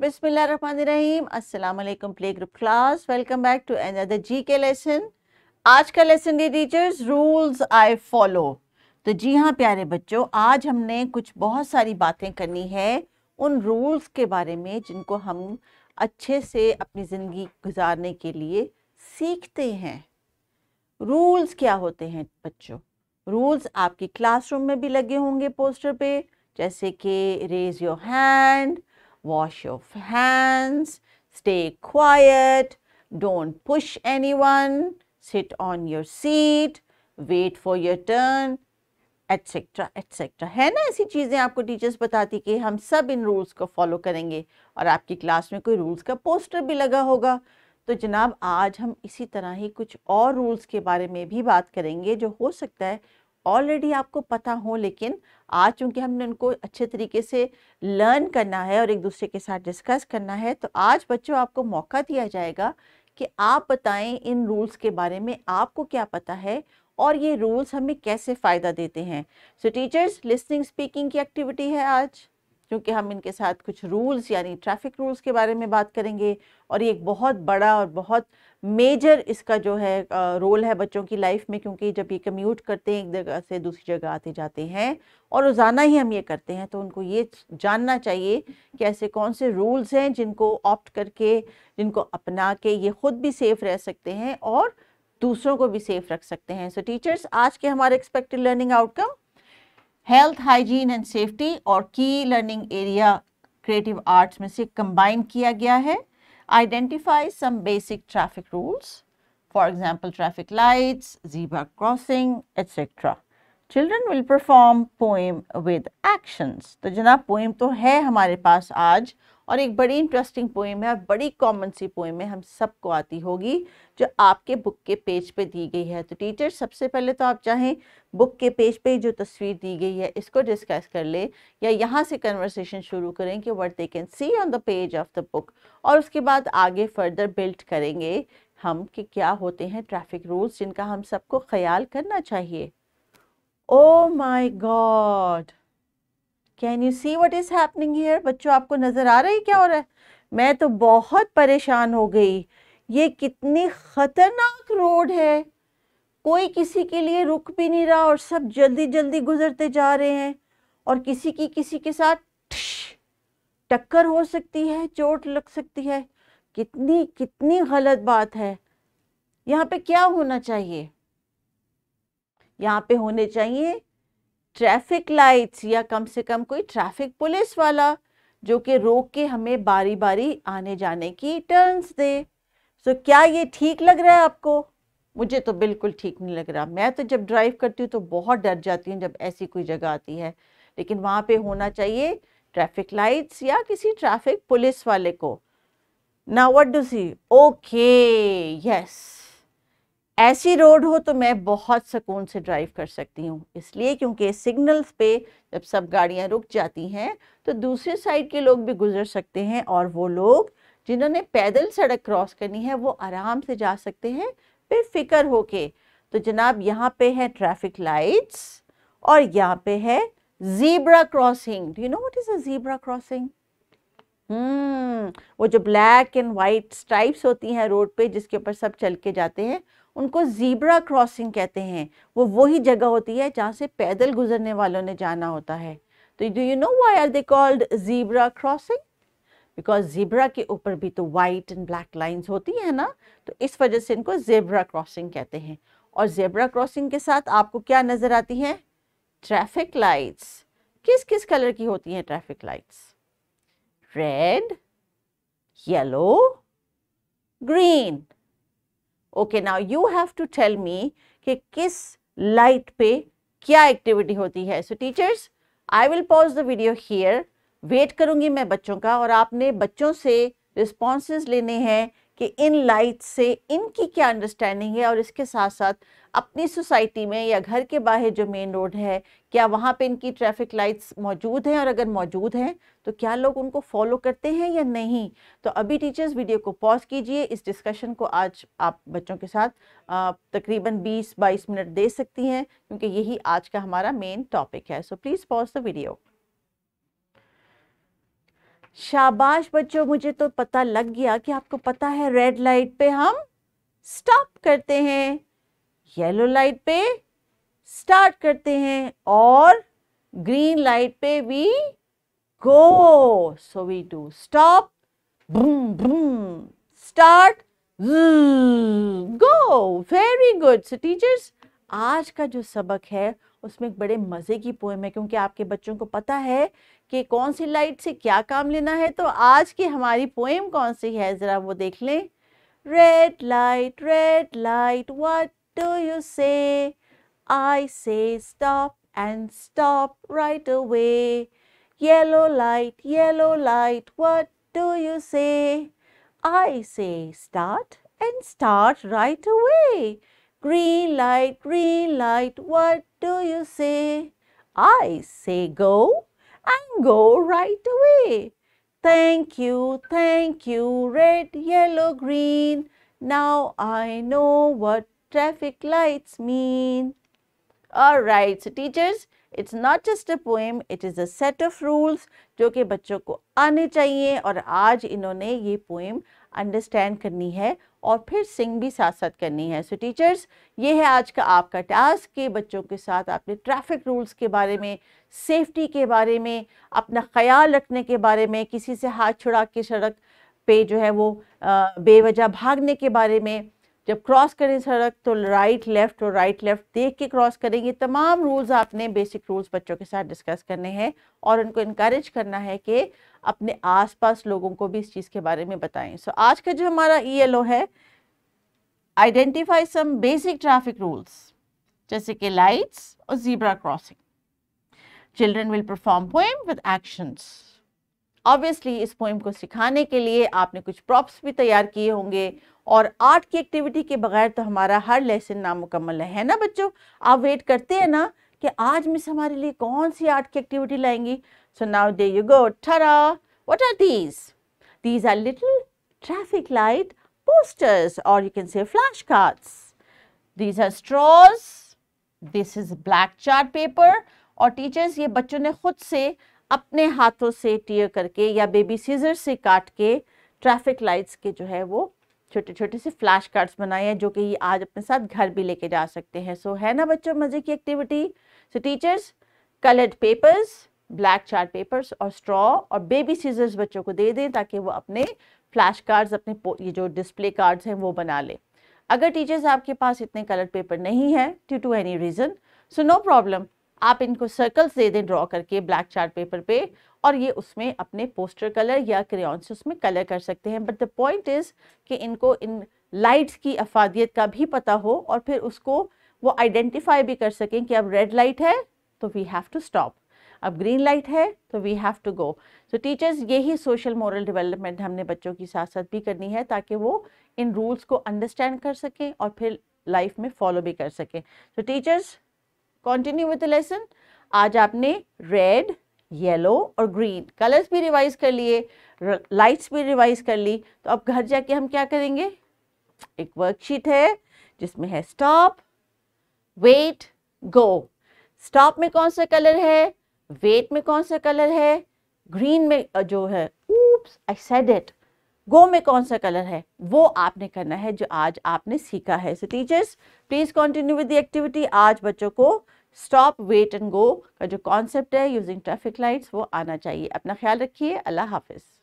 बिस्मिल्लाहिर्रहमानिर्रहीम अस्सलाम वालेकुम play group class welcome back to another G K lesson आज का lesson the teachers rules I follow तो जी हाँ प्यारे बच्चों आज हमने कुछ बहुत सारी बातें करनी है उन रूल्स के बारे में जिनको हम अच्छे से अपनी ज़िंदगी गुजारने के लिए सीखते हैं रूल्स क्या होते हैं बच्चों रूल्स आपकी क्लासरूम में भी लगे होंगे पोस्टर पे जैसे कि raise your hand wash your hands, stay quiet, don't push anyone, sit on your seat, wait for your turn, etcetera etcetera है ना ऐसी चीज़ें आपको टीचर्स बताती कि हम सब इन रूल्स को फॉलो करेंगे और आपकी क्लास में कोई रूल्स का पोस्टर भी लगा होगा तो जनाब आज हम इसी तरह ही कुछ और रूल्स के बारे में भी बात करेंगे जो हो सकता है ऑलरेडी आपको पता हो लेकिन आज चूंकि हमने उनको अच्छे तरीके से लर्न करना है और एक दूसरे के साथ डिस्कस करना है तो आज बच्चों आपको मौका दिया जाएगा कि आप बताएं इन रूल्स के बारे में आपको क्या पता है और ये रूल्स हमें कैसे फ़ायदा देते हैं सो टीचर्स लिसनिंग स्पीकिंग की एक्टिविटी है आज क्योंकि हम इनके साथ कुछ रूल्स यानी ट्रैफिक रूल्स के बारे में बात करेंगे और ये एक बहुत बड़ा और बहुत मेजर इसका जो है रोल है बच्चों की लाइफ में क्योंकि जब ये कम्यूट करते हैं एक जगह से दूसरी जगह आते जाते हैं और रोज़ाना ही हम ये करते हैं तो उनको ये जानना चाहिए कि ऐसे कौन से रूल्स हैं जिनको ऑप्ट करके जिनको अपना के ये ख़ुद भी सेफ़ रह सकते हैं और दूसरों को भी सेफ़ रख सकते हैं सो so, टीचर्स आज के हमारे expected learning outcome health hygiene and safety और की लर्निंग एरिया क्रिएटिव आर्ट्स में से कंबाइन किया गया है identify some basic traffic rules for example traffic lights zebra crossing etcetera children will perform poem with actions तो जनाब पोएम तो है हमारे पास आज और एक बड़ी इंटरेस्टिंग पोएम है और बड़ी कॉमन सी पोएम है हम सबको आती होगी जो आपके बुक के पेज पे दी गई है तो टीचर सबसे पहले तो आप चाहें बुक के पेज पे जो तस्वीर दी गई है इसको डिस्कस कर ले या यहाँ से कन्वर्सेशन शुरू करें कि what they can see on the page of the book और उसके बाद आगे फर्दर बिल्ड करेंगे हम कि क्या होते हैं ट्रैफिक रूल्स जिनका हम सबको ख्याल करना चाहिए oh my god can you see what is happening here बच्चों आपको नज़र आ रही क्या हो रहा है मैं तो बहुत परेशान हो गई ये कितनी ख़तरनाक रोड है कोई किसी के लिए रुक भी नहीं रहा और सब जल्दी जल्दी गुजरते जा रहे हैं और किसी की किसी के साथ टक्कर हो सकती है चोट लग सकती है कितनी कितनी गलत बात है यहाँ पे क्या होना चाहिए यहाँ पे होने चाहिए ट्रैफिक लाइट्स या कम से कम कोई ट्रैफिक पुलिस वाला जो कि रोक के हमें बारी बारी आने जाने की टर्न्स दे सो so, क्या ये ठीक लग रहा है आपको मुझे तो बिल्कुल ठीक नहीं लग रहा मैं तो जब ड्राइव करती हूँ तो बहुत डर जाती हूँ जब ऐसी कोई जगह आती है लेकिन वहाँ पे होना चाहिए ट्रैफिक लाइट्स या किसी ट्रैफिक पुलिस वाले को ना what do see okay yes ऐसी रोड हो तो मैं बहुत सुकून से ड्राइव कर सकती हूँ इसलिए क्योंकि सिग्नल्स पे जब सब गाड़ियाँ रुक जाती हैं तो दूसरी साइड के लोग भी गुजर सकते हैं और वो लोग जिन्होंने पैदल सड़क क्रॉस करनी है वो आराम से जा सकते हैं बेफिक्र होके तो जनाब यहाँ पे है ट्रैफिक लाइट्स और यहाँ पे है zebra crossing do you know what is a zebra crossing hmm वो जो ब्लैक एंड वाइट स्ट्राइप्स होती हैं रोड पे जिसके ऊपर सब चल के जाते हैं उनको ज़ीब्रा क्रॉसिंग कहते हैं वो वही जगह होती है जहाँ से पैदल गुजरने वालों ने जाना होता है तो do you know why are they called zebra crossing because zebra के ऊपर भी तो वाइट एंड ब्लैक लाइन्स होती है ना तो इस वजह से इनको ज़ेब्रा क्रॉसिंग कहते हैं और ज़ेब्रा क्रॉसिंग के साथ आपको क्या नज़र आती है ट्रैफिक लाइट्स किस किस कलर की होती हैं traffic lights red yellow green okay now you have to tell me कि किस लाइट पे क्या एक्टिविटी होती है so teachers I will pause the video here wait करूंगी मैं बच्चों का और आपने बच्चों से रिस्पॉन्स लेने हैं कि इन लाइट से इनकी क्या अंडरस्टैंडिंग है और इसके साथ साथ अपनी सोसाइटी में या घर के बाहर जो मेन रोड है क्या वहाँ पे इनकी ट्रैफिक लाइट्स मौजूद हैं और अगर मौजूद हैं तो क्या लोग उनको फॉलो करते हैं या नहीं तो अभी टीचर्स वीडियो को पॉज कीजिए इस डिस्कशन को आज आप बच्चों के साथ तकरीबन 20-22 मिनट दे सकती हैं क्योंकि यही आज का हमारा मेन टॉपिक है so please pause the video शाबाश बच्चों मुझे तो पता लग गया कि आपको पता है रेड लाइट पे हम स्टॉप करते हैं येलो लाइट पे स्टार्ट करते हैं और ग्रीन लाइट पे we go so we do stop boom, boom, start, go. Very good. आज का जो सबक है उसमें एक बड़े मज़े की पोएम है क्योंकि आपके बच्चों को पता है कि कौन सी लाइट से क्या काम लेना है तो आज की हमारी पोएम कौन सी है जरा वो देख लें red light red light what do you say I say stop and stop right away yellow light yellow light what do you say I say start and start right away green light green light what do you say i say go and go right away. Thank you, thank you, red, yellow, green. Now I know what traffic lights mean. Alright, so teachers, it's not just a poem it is a set of rules जो कि बच्चों को आने चाहिए और आज इन्होंने ये पोएम अंडरस्टैंड करनी है और फिर सिंग भी साथ साथ करनी है सो so, टीचर्स ये है आज का आपका टास्क कि बच्चों के साथ आपने ट्रैफिक रूल्स के बारे में सेफ्टी के बारे में अपना ख्याल रखने के बारे में किसी से हाथ छुड़ा के सड़क पे जो है वो बेवजह भागने के बारे में जब क्रॉस करें सड़क तो राइट लेफ्ट और राइट लेफ्ट देख के क्रॉस करेंगे तमाम रूल्स आपने बेसिक रूल्स बच्चों के साथ डिस्कस करने हैं और उनको इनक्रेज करना है कि अपने आसपास लोगों को भी इस चीज़ के बारे में बताएं सो so, आज का जो हमारा ई e है identify some basic traffic rules जैसे कि लाइट्स और zebra crossing children will perform poem with actions obviously इस पोइम को सिखाने के लिए आपने कुछ प्रॉप्स भी तैयार किए होंगे और आर्ट की एक्टिविटी के बगैर तो हमारा हर लेसन नामुकम्मल है है ना बच्चों आप वेट करते हैं ना कि आज मिस हमारे लिए कौन सी आर्ट की एक्टिविटी लाएंगी so now there you go there are these these are little traffic light posters और you can say flash cards these are straws this is black chart paper और टीचर्स ये बच्चों ने खुद से अपने हाथों से टीयर करके या बेबी सीजर से काट के ट्रैफिक लाइट्स के जो है वो छोटे छोटे से फ्लैश कार्ड्स बनाए हैं जो कि आज अपने साथ घर भी लेके जा सकते हैं सो so, है ना बच्चों मज़े की activity so teachers coloured papers black chart papers और स्ट्रॉ और बेबी सीजर्स बच्चों को दे दें ताकि वो अपने फ्लैश कार्ड्स अपने ये जो डिस्प्ले कार्ड्स हैं वो बना लें अगर टीचर्स आपके पास इतने कलर्ड पेपर नहीं है due to any reason so no problem आप इनको सर्कल्स दे दें ड्रॉ करके ब्लैक चार्ट पेपर पे और ये उसमें अपने पोस्टर कलर या क्रेन से उसमें कलर कर सकते हैं बट द पॉइंट इज़ कि इनको इन लाइट्स की अफादियत का भी पता हो और फिर उसको वो आइडेंटिफाई भी कर सकें कि अब रेड लाइट है तो वी हैव टू स्टॉप अब ग्रीन लाइट है तो we have to go so teachers यही सोशल मॉरल डेवलपमेंट हमने बच्चों की साथ साथ भी करनी है ताकि वो इन रूल्स को अंडरस्टैंड कर सकें और फिर लाइफ में फॉलो भी कर सकें so teachers continue with lesson आज आपने रेड येलो और ग्रीन कलर्स भी रिवाइज कर लिए लाइट्स भी रिवाइज कर ली तो अब घर जाके हम क्या करेंगे एक वर्कशीट है जिसमें है स्टॉप वेट गो स्टॉप में कौन सा कलर है वेट में कौन सा कलर है ग्रीन में जो है oops i said गो में कौन सा कलर है वो आपने करना है जो आज आपने सीखा है so teachers please continue with the activity आज बच्चों को स्टॉप वेट एंड गो का जो कॉन्सेप्ट है यूजिंग ट्रैफिक लाइट्स वो आना चाहिए अपना ख्याल रखिए अल्लाह हाफिज़